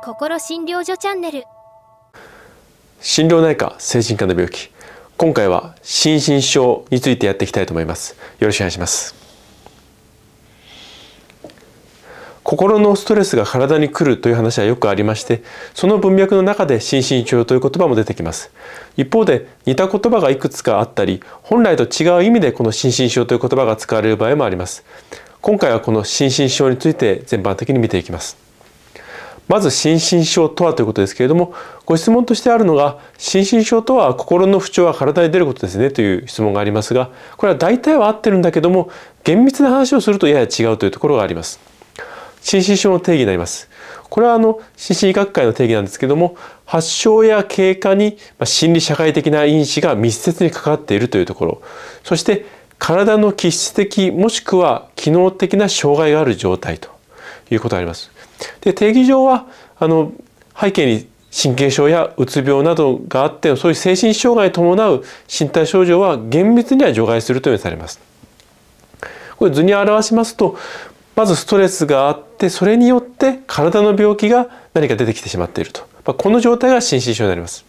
心診療所チャンネル心療内科精神科の病気今回は心身症についてやっていきたいと思いますよろしくお願いします心のストレスが体に来るという話はよくありましてその文脈の中で心身症という言葉も出てきます一方で似た言葉がいくつかあったり本来と違う意味でこの心身症という言葉が使われる場合もあります今回はこの心身症について全般的に見ていきますまず心身症とはということですけれどもご質問としてあるのが心身症とは心の不調は体に出ることですねという質問がありますがこれは大体は合ってるんだけども厳密な話をするとやや違うというところがあります。心身症の定義になります。これはあの心身医学会の定義なんですけども発症や経過に心理社会的な因子が密接に関わっているというところそして体の気質的もしくは機能的な障害がある状態ということがあります。で定義上はあの背景に神経症やうつ病などがあってそういう精神障害に伴う身体症状は厳密には除外するというふうにされます。これ図に表しますとまずストレスがあってそれによって体の病気が何か出てきてしまっていると、まあ、この状態が心身症になります。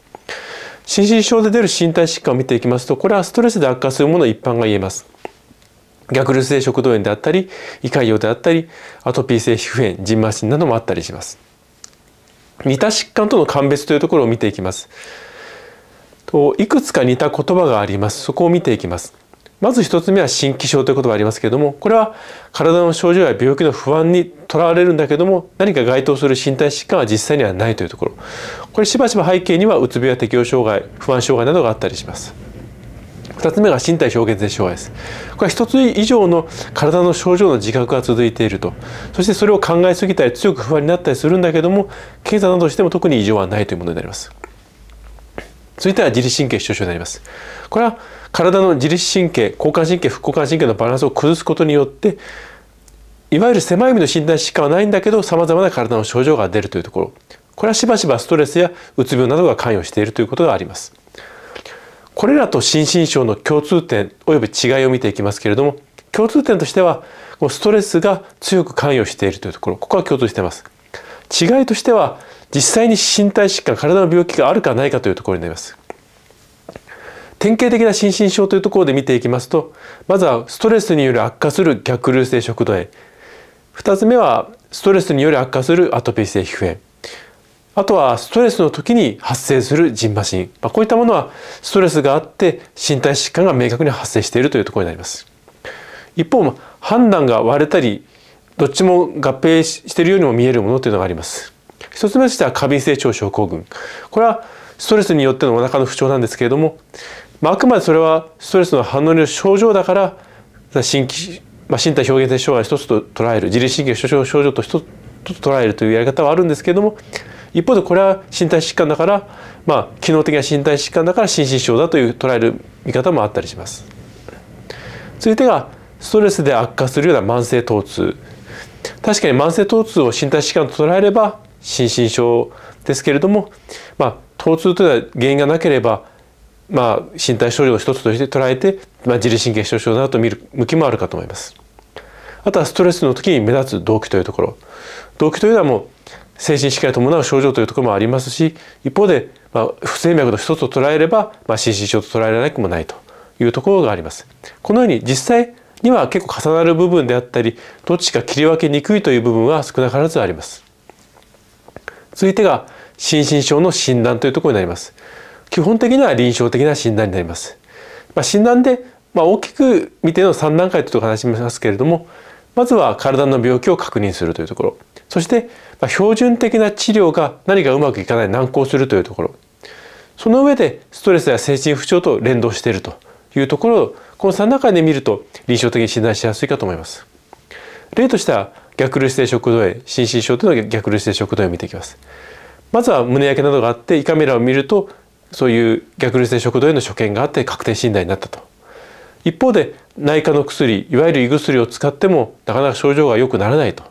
心身症で出る身体疾患を見ていきますとこれはストレスで悪化するもの一般が言えます。逆流性食道炎であったり胃潰瘍であったりアトピー性皮膚炎腎麻疹などもあったりします似た疾患との鑑別というところを見ていきますといくつか似た言葉がありますそこを見ていきますまず一つ目は新気症という言葉がありますけれどもこれは体の症状や病気の不安にとらわれるんだけども何か該当する身体疾患は実際にはないというところこれしばしば背景にはうつ病や適応障害不安障害などがあったりします2つ目が身体表現性障害ですこれは1つ以上の体の症状の自覚が続いているとそしてそれを考えすぎたり強く不安になったりするんだけども検査などしても特に異常はないというものになります続いては自律神経失調症になりますこれは体の自律神経交感神経副交感神経のバランスを崩すことによっていわゆる狭い意味の診断疾患はないんだけどさまざまな体の症状が出るというところこれはしばしばストレスやうつ病などが関与しているということがありますこれらと心身症の共通点及び違いを見ていきますけれども共通点としてはストレスが強く関与しているというところここは共通しています違いとしては実際に身体疾患体の病気があるかないかというところになります典型的な心身症というところで見ていきますとまずはストレスにより悪化する逆流性食道炎2つ目はストレスにより悪化するアトピー性皮膚炎あとはストレスの時に発生するジンマシン、まあ、こういったものはストレスがあって身体疾患が明確に発生しているというところになります一方判断が割れたりどっちも合併しているようにも見えるものというのがあります一つ目としては過敏性腸症候群これはストレスによってのお腹の不調なんですけれども、まあ、くまでそれはストレスの反応による症状だから新規、まあ、身体表現性障害一つと捉える自律神経症状と一つと捉えるというやり方はあるんですけれども一方でこれは身体疾患だから、まあ、機能的な身体疾患だから心身症だという捉える見方もあったりします。続いてがストレスで悪化するような慢性疼痛確かに慢性疼痛を身体疾患と捉えれば心身症ですけれども、まあ、疼痛というのは原因がなければ、まあ、身体症状の一つとして捉えて、まあ、自律神経症症だと見る向きもあるかと思います。あとはストレスの時に目立つ動機というところ動機というのはもう精神疾患に伴う症状というところもありますし一方で、まあ、不整脈の一つと捉えれば、まあ、心身症と捉えられなくもないというところがあります。このように実際には結構重なる部分であったりどっちか切り分けにくいという部分は少なからずあります。続いてが心身症の診断というところになります。基本的には臨床的な診断になります。まあ、診断で、まあ、大きく見ての3段階というところを話しますけれどもまずは体の病気を確認するというところ。そして、まあ、標準的な治療が何かうまくいかない難航するというところその上でストレスや精神不調と連動しているというところをこの3中で見ると臨床的に診断しやすいかと思います。例としては逆流性食道炎心身症というのは逆流性食道炎を見ていきます。まずは胸焼けなどがあって胃カメラを見るとそういう逆流性食道炎の所見があって確定診断になったと一方で内科の薬いわゆる胃薬を使ってもなかなか症状が良くならないと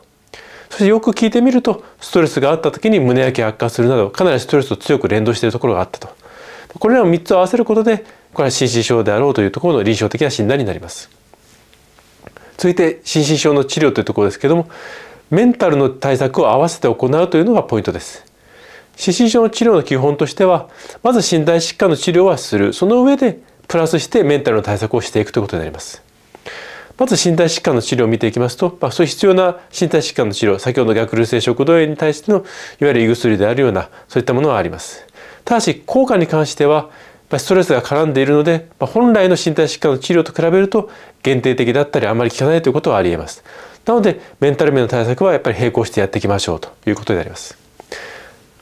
しよく聞いてみるとストレスがあった時に胸焼け悪化するなどかなりストレスと強く連動しているところがあったとこれらを3つを合わせることでこれは心身症であろうというところの臨床的な診断になります続いて心身症の治療というところですけどもメンタルの対策を合わせて行うというのがポイントです心身症の治療の基本としてはまず身体疾患の治療はするその上でプラスしてメンタルの対策をしていくということになりますまず身体疾患の治療を見ていきますと、まあ、そういう必要な身体疾患の治療先ほど逆流性食道炎に対してのいわゆる胃薬であるようなそういったものはあります。ただし効果に関してはストレスが絡んでいるので、まあ、本来の身体疾患の治療と比べると限定的だったりあまり効かないということはありえます。なのでメンタル面の対策はやっぱり並行してやっていきましょうということになります。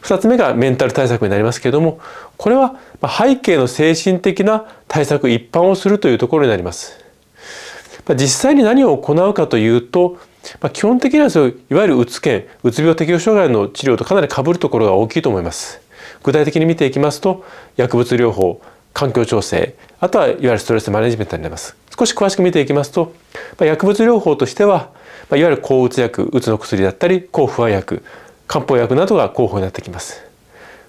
2つ目がメンタル対策になりますけれどもこれは背景の精神的な対策一般をするというところになります。実際に何を行うかというと、まあ、基本的にはそういわゆるうつけんうつ病適応障害の治療とかなりかぶるところが大きいと思います。具体的に見ていきますと薬物療法環境調整あとはいわゆるストレスマネジメントになります少し詳しく見ていきますと、まあ、薬物療法としては、まあ、いわゆる抗うつ薬うつの薬だったり抗不安薬漢方薬などが候補になってきます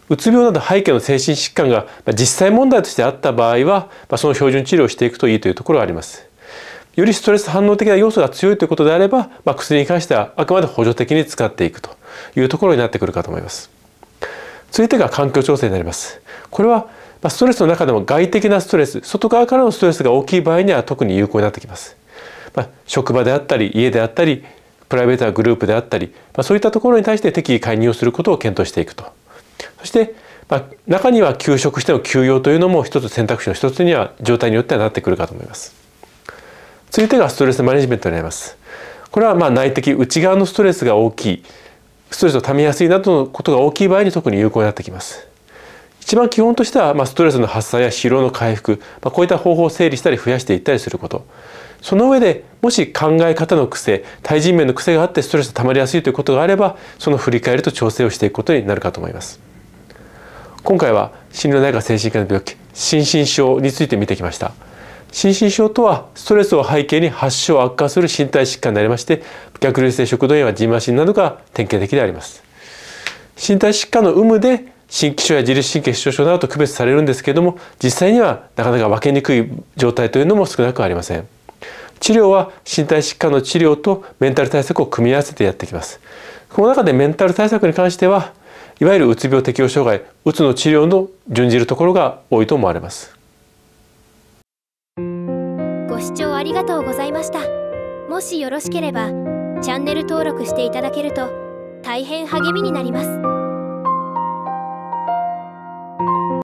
うつ病など背景の精神疾患が実際問題としてあった場合は、まあ、その標準治療をしていくといいというところがありますよりストレス反応的な要素が強いということであれば、まあ、薬に関してはあくまで補助的に使っていくというところになってくるかと思います。続いてが環境調整になります。これはストレスの中でも外的なストレス、外側からのストレスが大きい場合には特に有効になってきます。まあ、職場であったり、家であったり、プライベートなグループであったり、まあ、そういったところに対して適宜介入をすることを検討していくと。そして、まあ、中には休職しての休養というのも一つ選択肢の一つには状態によってはなってくるかと思います。続いてがストレスマネジメントになりますこれはまあ内的内側のストレスが大きいストレスをためやすいなどのことが大きい場合に特に有効になってきます一番基本としては、まあ、ストレスの発散や疲労の回復、まあ、こういった方法を整理したり増やしていったりすることその上でもし考え方の癖対人面の癖があってストレスが溜まりやすいということがあればその振り返りと調整をしていくことになるかと思います今回は心療内科精神科の病気心身症について見てきました心身症とはストレスを背景に発症悪化する身体疾患になりまして逆流性食道炎はジンマシンなどが典型的であります身体疾患の有無で新規症や自律神経失調症などと区別されるんですけれども実際にはなかなか分けにくい状態というのも少なくありません治療は身体疾患の治療とメンタル対策を組み合わせてやってきますこの中でメンタル対策に関してはいわゆるうつ病適応障害うつの治療の準じるところが多いと思われます視聴ありがとうございましたもしよろしければチャンネル登録していただけると大変励みになります。